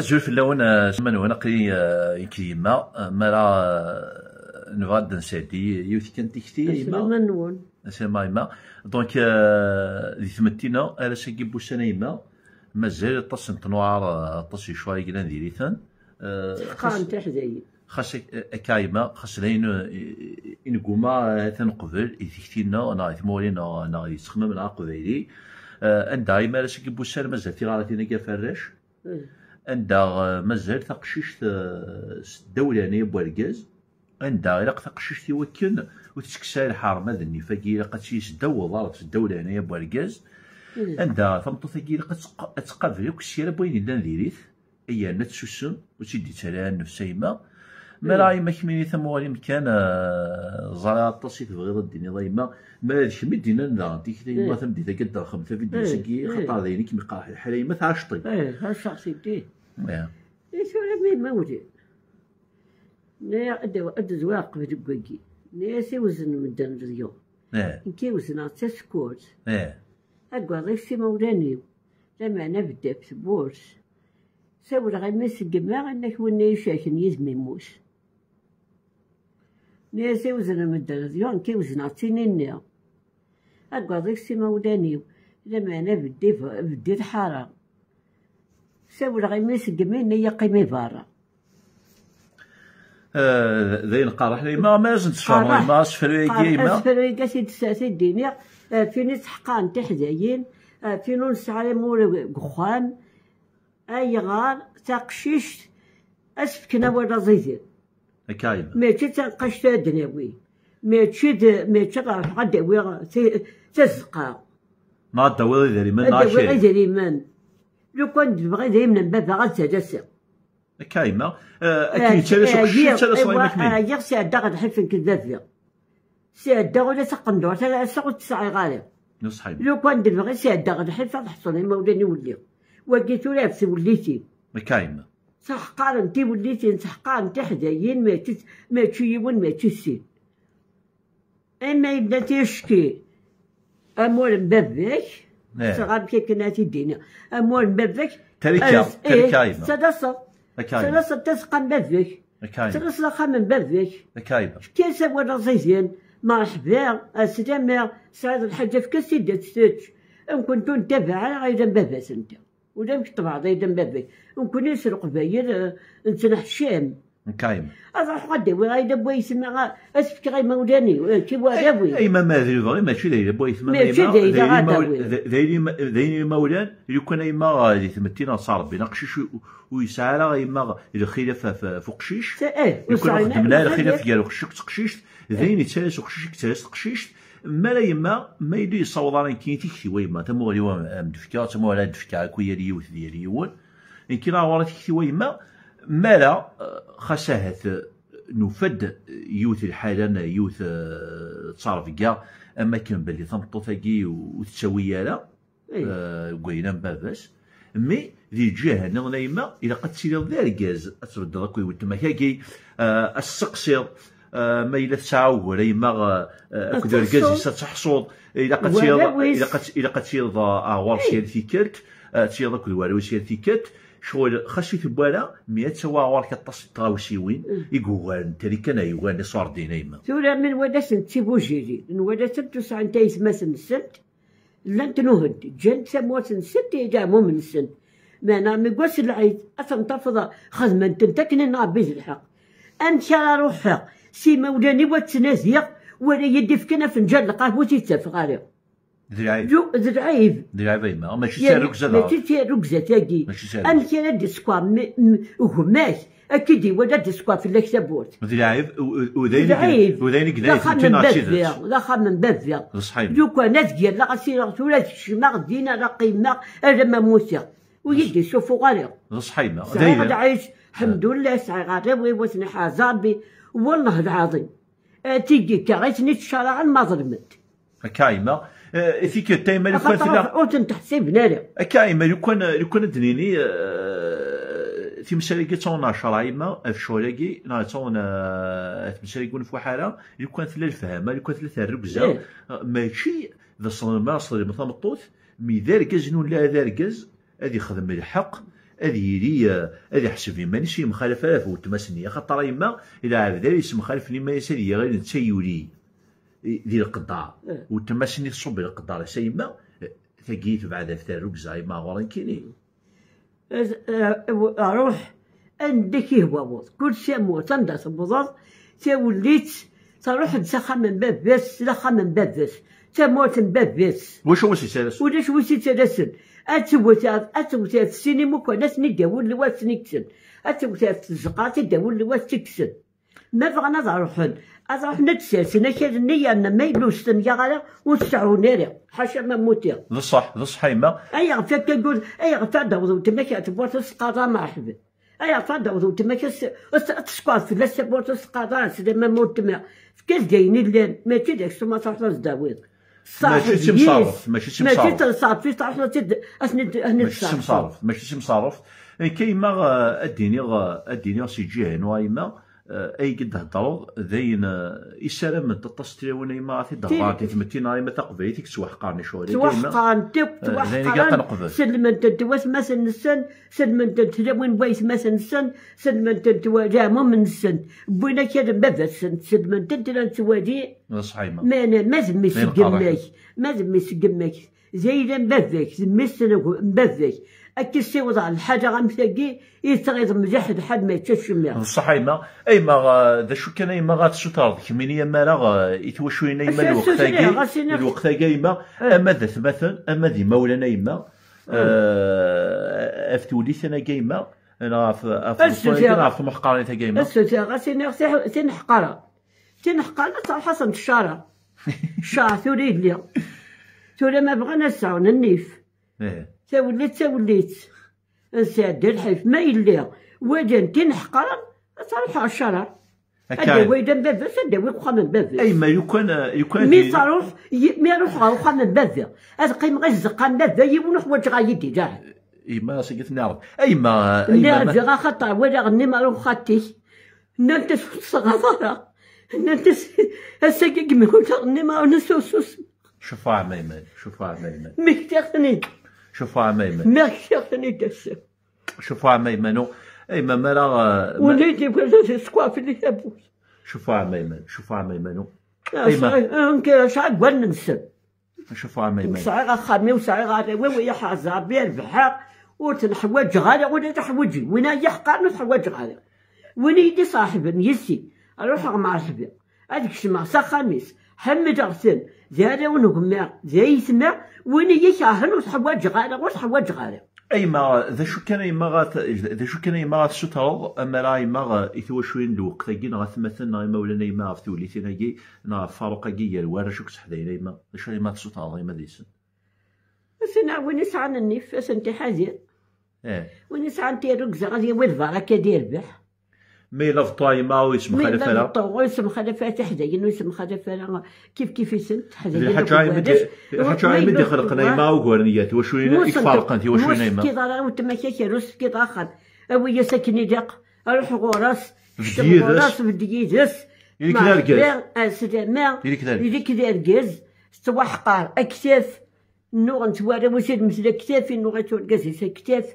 في اللون آه، شمن هنا قري آه، ما راه آه، نبغى نسادي يوث كان تكتي يما نون ما يما دونك دي ثمتينا على ساكي بوسانا يما مازال طاس نتنوعر طاس شوي كنا نديريثان قام تحدي خاص كايما خاص لين ثان قبل يثكتينا انا يثمورينا انا يسخمم العقبيلي ان دايما على ساكي بوسانا مازال تيغارتينا كفراش عندها مازال تقشيشت الدولاني آه، بوالكاز عندها إلا تقشيشتي وكن وتتكسر الحرمة ذني فكي إلا قتيس دو الدولة الدولاني بوالكاز إيه. عندها ثمطوثة كي إلا قتقفل وكسيرة بوين إلا نديريث هي نتسوسن وتدي تلا نفسيما ما راه إيه. ما كميني ثم ولي كان زرا طاش تبغي الدنيا ديما ما هادش ما دينا لا ديك ما إيه. ثم ديتا قد خمسه في الدنيا سكي خطر ديني كيما قاح الحلا ما تعرفش طيب ايه هاد الشخص يديه ايه ولا ما موجود لا ادوا اد زواق في دبقي لا سي وزن من دار اليوم ايه كي وزن تسكوت ايه اقوى غير سي مولاني لما انا بدا بورس ساول غير ما سقما انك ونا يشاكن يزمي موش نيزي وزنا مدرزيون كي وزنا تينينيا أقواضيك سي مولانيو لما أنا بدي بدي الحارة سيبو لغي ميس قمين نيا قيمي بارا ذين قارح لي ما مازن تشارو ما شفريقي ما قارح شفريقا سي تسع سي دينيا فين تحقان تحزاين فين على لي مولي أي غار تاقشيش أسفكنا ورا زيزير ما تشد قشتا دناوي ما تشد غادي ويغ تزقا ما داوي ذري من ناشي ذري من لو كنت تبغي ذري من بابا غادي تجسر كايمة أه، أكيد تشالي آه، شو حشي تشالي صوي مكمين سي عدا غاد كذافيا سي عدا ولا سقندور تلا سقو تسعي غالي نصحيب لو كان دبغي سي عدا غاد حلفن حصل مولاي وقيتو لابس وليتي كايمة سحقار انتي وليتي سحقار انتي حدايين ما تت ما تشيون ما تسي اما يبدا تيشكي امور بابك إيه. صغار كي كناتي الدنيا امور بابك تركيا إيه، تركيا سدصا سدصا تسقم بابك سدصا خمن بابك كي سوى رزيزين مرحبا السلام سعيد الحاجة في كاسيدة ستاتش ان كنتو نتابع على غير باباس انت ولا مش طبعا ضيدا بابي ونكون نسرق باير نسرح الشام نكايم اروح غدي وغايدا بوا يسمى اسفك غاي مولاني كي إيه، وادابوي اي ما ماذي بغي ماشي ذي بوي سما ماشي ذي ذي ذي مولان لو كان اي ما غادي تمتينا صار بين قشيش ويسعى على ايما الخلاف فوق قشيش ايه ويكون خدمنا الخلاف ديالو قشيش تقشيش ذين يتسالس قشيش تسالس قشيش مالا يما ما يدو يصوض راه كاين تيكتي ويما تما غادي مدفكا تما ولا دفكا كويا ريوت ديال يول ان كي راه ورا تيكتي ويما مالا آه، خشاهت آه، نفد آه، يوث الحالة يوث تصارفكا اما كان باللي تمطوطاكي وتساوي لا إيه. قوينا باباس مي ذي جهه نغنيمه الى قد تسير ذي الكاز ترد راكو يود مكاكي السقسير آه، ما الا تعاور يما آه، اكد ركاز تحصد الا قد الا قد الا قد تيض اغور آه، إيه. شيال ثيكات تيض كل والو شيال ثيكات شغل خشي تبوالا مية توا إيه. شي وين يقول انت اللي كان ايوان صور دينا يما تورا من وداسن تيبو جيري من وداسن تسعى انت يسماس نسنت لن تنهد جن سموات نسنت يجا مو من نسنت ما انا مقوس العيد اصلا تفضى خدمة تنتكني نعبيز الحق انت روح سي مولاني واتنازية ولا يدي فكنا فنجان القهوة تيتفق عليه ذرعيف جو ذرعيف ذرعيف ما ماشي سير يعني ركزة ماشي سير ركزة تاقي أنا سير ديسكوا وهماش اكيد ولا ديسكوا في الكتابوت ذرعيف وذين ذرعيف وذين كذا لا باب بافيا لا خا خمن بافيا صحيح جو كان ازكير لا غسير ولا تشمغ غدينا لا قيمة الا ما موسى ويدي شوفوا غالي صحيح ما ذرعيف الحمد لله سعي غادي ويوثني حازابي والله العظيم أه، تيجي كريتني الشارع ما ظلمت كايمه أه، فيك تايمه لو كان ثلا أو تحسبنا لا كايمه لو كان لو كان دنيني أه، في مشاريع تونا شرايما في شوريكي نا تونا في مشاريع يكون في حاله لو كان ثلا الفهمه لو كان ثلا الركزه إيه. ماشي ذا ما صري مثلا طوث مي ذاركز نون لا ذاركز هذه خدم الحق هذه هذا هذه حسب يحسب نشي مخالف لا فوت مسني خاطر يما الى عبد ليس مخالف لما يسالي غير تسيولي يولي ذي القدار إيه. وتمسني القضاء القدار سيما ثقيت بعد في الركزة ما غورن كيني اروح عندك هو بوض كل شيء مو تندس تا توليت تروح تسخن من باب بس تسخن من باب بس تموت بابس واش سي سالس ولاش وسي سالسن اتو اتوتات سيني موكو ناس نداول لواس نكسن اتوتات الزقات تداول لواس تكسن ما بغنا ضروحن اضرحنا تساسن اكاد النية ان ما يلوستن يا غالا ونسعو ناري حاشا ما موتي بصح بصح ما اي غفا كنقول اي غفا داوضو تما كاتبوا تسقاطا مرحبا اي غفا داوضو تما تسقاط في لاس تبوا تسقاطا سيدي ما موت تما كاس داينين لان ما داك السوم ما تروح للزداويض ماشي شي مصارف ماشي شي مصارف ماشي تنصاب فيه ماشي شي مصارف ماشي شي مصارف كيما اديني اديني سي جي هنا ايما آه، اي قد هضروا ذين يسالم آه، تطاش تلاونا ما غاتي دهبار ناري ما تقبيل سوا حقاني شوري توحقرن تيك توحقرن سلمن تدواس ما سنسن سلمن تدلاوين بايس ما سنسن سلمن تدوا جامو من السن بوينا كاد كذا ما سن سلمن تدلا توادي صحيح ما انا ما زمي سقماك ما زمي سقماك زيدا مبذك زمي سنك مبذك اكي وضع على الحاجه غامثاكي يتغيظ مجحد حد ما يتشش ميغ بصح ايما ايما ذا شو كان ايما غاتشطر كمينيا ما راه يتوشوين ايما الوقت الوقت ايما إيه. اما ذا ثمثل اما ذي مولانا ايما افتولي إيه. آه، سنة كيما انا في محقرة تاع كيما السوتي غاسيني تنحقرة تنحقرة تاع حسن الشارع الشارع تريد لي تولي ما بغينا نسعون النيف إيه. تولت توليت نسعد الحيف ما يليها واجا نتي نحقرن صالح على الشرر هذا دم بافاس أداوي وخا من بافاس أي ما يكون يكون مي صاروس مي روح وخا من بافاس قيم غير الزقة من بافاس يولو حوايج غايدي جاهل إما اي ما إما إما غا خطر ولا غني ما روح خاتي نانت صغارة نانت هسا كيك ميكون تغني ما نسوسوس شوفها ميمون شوفها مي مكتغني شوفوا ميمن ما شيخني دسم شوفوها اي ايما مرا آه، وليدي بغيت في اللي تابوس شوفوا ميمن شوفوا ميمن ايما انك شعب وين ننسب شوفوا ميمن صعيغه خامي وصعيغه وي وي حازا بير بحق وتنحوج غالا ولا تحوجي وين يحقر نتحوج غالا وين يدي صاحب يسي اروح مع صاحبي هذيك الشمع سا خميس حمد غسل زارا ونقمار زايثنا وانا يسهل وتحواج غالا وتحواج اي ايما ذا شو كان اي ما ذا شو كان ما شو شطرو اما راه ما غا شوين شويه الوقت كي غات مثلا ايما ولا ايما غات وليت انا كي نا فاروق كي الوارا شو كنت حدايا ايما شو ايما تشطرو ايما ديسن سنا وين سعان النيف اسنتي حازير اه وين سعان تيرو كزا غادي يولفا هكا بح ميلا في طايمه ويسم خلفها ويسم خلفها تحدين ويسم خلفها كيف كيف يسنت حدين حتى عايم مدي خلق نايما وقرنيات واش وين فرق انت واش وين نايمه كي ضرا وتما كي روس كي ضاخر ويا ساكني دق روح غراس غراس بديدس يليك نرقز اسلامه يليك نرقز سوا حقار اكتاف نوغ نتوارى وسير مثل كتافي نوغ تورقز كتاف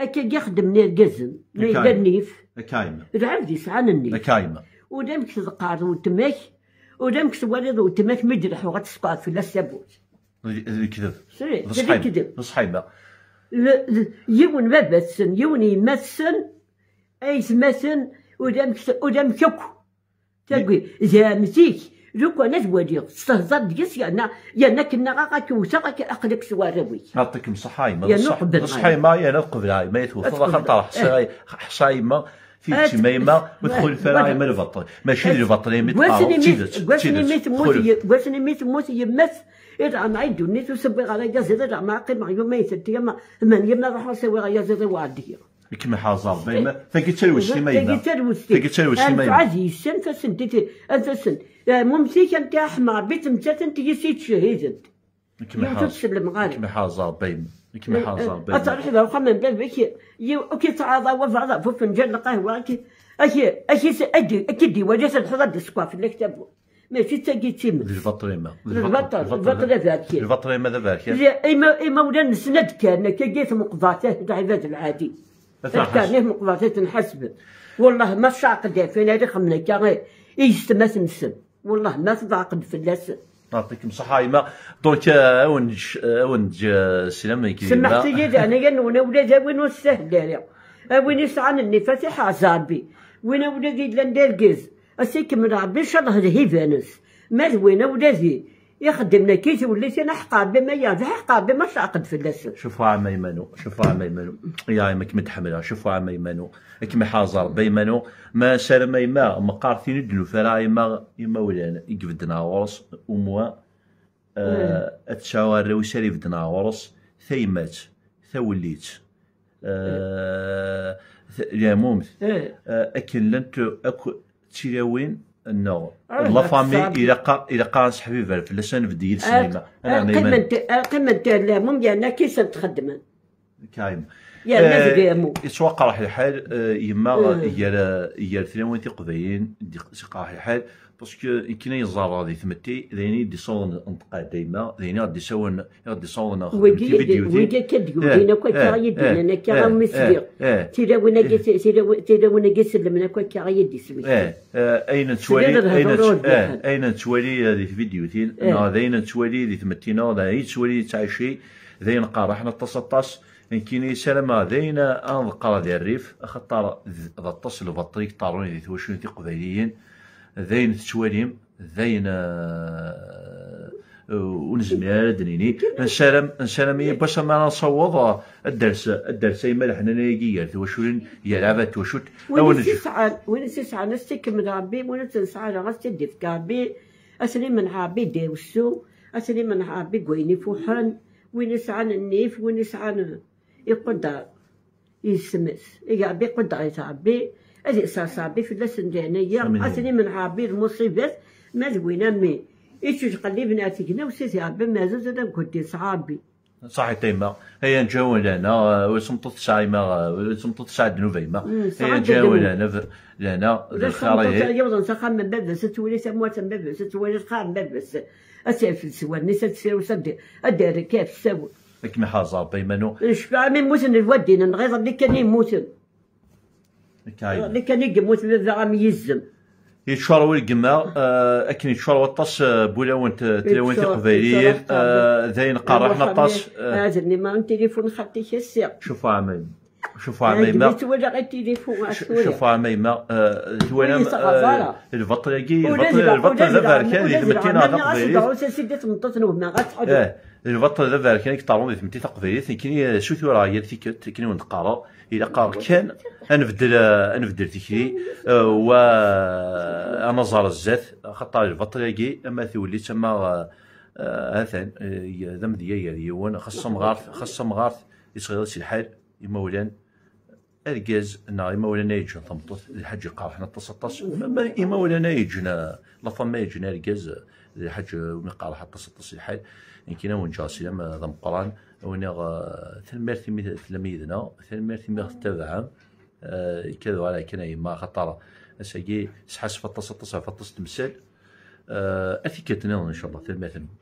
اكا يخدم نرقزن نيف كايمة العبد يسعى للنيل كايمة ودمك تذقار وتمك ودمك تولد وتمك مجرح في الكذب الكذب صحيبة يون بابا يوني مسن ايس مسن ودمك ودمك لو كان زواليغ استهزر ديس يانا يانا كنا غاكا غاكوسا غاكا اقلك سواربي يعطيك مصحاي ما صحاي ما يانا قبل هاي ما يتوفر خطر حصاي إيه. حصاي ما في تميمة ودخل فراي من الفطر ماشي الفطر يميت آه، واسني ميت موت واسني ميت موت يمس إذا أنا عيد ونيت وسبي غير ما عقل قيمة ما يسد يما من يما راح نسوي غير جزيرة وعديه كما حاضر دائما ثقي تروش ما يبدا ثقي تروش ثقي تروش ما يبدا عزيز انت سنت انت سنت ممسيك انت حمار بيت متات انت جسيت شهيدت كما حاضر كما حاضر دائما كما حاضر دائما اطرح له خمن باب كي كي تعاضى وفعضى في فنجان القهوه اكي اكي اكي اكي دي وجهه الحضر دسكوا في الكتاب ماشي تاكي تيم الفطريمه الفطر الفطر ذاك الفطريمه ذاك اما اما ولا نسند كان كي جيت مقضاته تاع العادي كان ليه مقبرتي نحسب والله ما فشاقد في نادي خمنا كان يجتمع سمسم والله ما في فلاس يعطيكم الصحة ما دونك آه، ونج آه، ونج سلام كي سمحت لي انا ينون ولاد وين السهل داري آه، وين يسعن اني فاتحة عزابي وين ولادي لندير كيز اسيك من ربي شرح فانس ما زوينه ولادي يا خدمنا كيس وليت انا حقاد بما يا حقاد بما شاقد في الدس شوفوا عما ميمنو شوفوا عما ميمنو يا يما متحمله شوفوا عما ميمنو كما حازر بيمنو ما سال ما يما مقارثين دنو فلا يما يما ولان يقفدنا ورص وموا آه التشاور وسالي في ورص ثيمات ثوليت آه إيه. يا مومت إيه. آه، اكن لنت اكو تشيلاوين نو آه، آه، آه، لا فامي الى قا الى قا في لسان في ديال السينما انا انا قمت لا لامهم ديالنا كي تخدم كايم يا الناس قاموا سوا قرح الحال يما يال يال ثلاوين تقبايين قرح الحال باسكو كاين يزار هذه ثمتي ديني دي صون انطقا ديما ذيني غادي يساون غادي اخر في فيديو دي وكي كديو دينا كوا كاي يدي انا كا غا مسبيغ تيراونا تيراونا كي انا كوا كا يدي سميت اين توالي اين اين توالي هذه فيديو تين اين توالي ذي ثمتينا اين توالي تعيشي ذين قارحنا التسطاس كيني سلامة ذين انقرا ذي الريف خطر ذا التصل وبطريق طاروني ذي ثوشون قبيليين ذاين تشواليم ذاين على دنيني نشارم نشارم باش ما نصوض الدرس الدرس يما حنا نيجي توشون يلعب توشوت وين تسعى وين تسعى نستك من ربي وين تنسعى غاس تديفك كابي اسلي من دي وسو اسلي من عابي كويني فوحن وين يسعى النيف وين يسعى يقدر يسمس يقدر يتعبي هذه صابي في اللسن هنايا اصلي من عابي المصيبات ما زوينه مي إيش قلي بناتي هنا وسيتي ما مازال زاد نكدي صعابي صحيح تيما هي نجاو لنا وسمطت سايما سمطت سعد نوفيما هي نجاو لنا لنا الخريج يوضا سخام من بابس تولي سموات من بابس تولي سخام من بابس اسير في السوار نسى تسير وسد الدار كيف تساوي كيما حاز ربي منو شكون من موسن الودين نغيظ اللي كان يموتن كاين اللي يعني كان يقموت ذا غام يزم يتشاروا القما آه، اكن يتشاروا الطاس آه، بولاون تلاوين تقبيلير آه، ذاين قرح نطاس هذني ما التليفون خطي السير شوفوا عمي شوفوا عمي ما شوفوا عمي ما توانا البطريقي البطريقي البطريقي ذا باركان اللي مكينا هذا قبيلير البطل دابا كان كيطالبوا في متي تقبيليت كاين شو ثورة هي تيكت كاين وين تقارا الا قار كان أنفدل أنفدل تيكري و انا زار الزات خطا البطل يجي اما تولي تما آه، آه، أثان آه، ذم ديا يا ديوان خاصهم غارث خاصهم غارث يصغير شي الحال يمولان ارجز ان ولا يجنا 18 الحج قارحنا 19 ما ولا يجنا لا فما يجنا ارجز الحج حتى 19 الحال يمكن وين جاسي لما قران ونغ وين تلميرث تلاميذنا تلميرث ميغ تبعهم آه، كذا ولا كنا يما خطر اساقي سحاس فطس فطس تمسل تمثال آه، اثيكتنا ان شاء الله تلميرث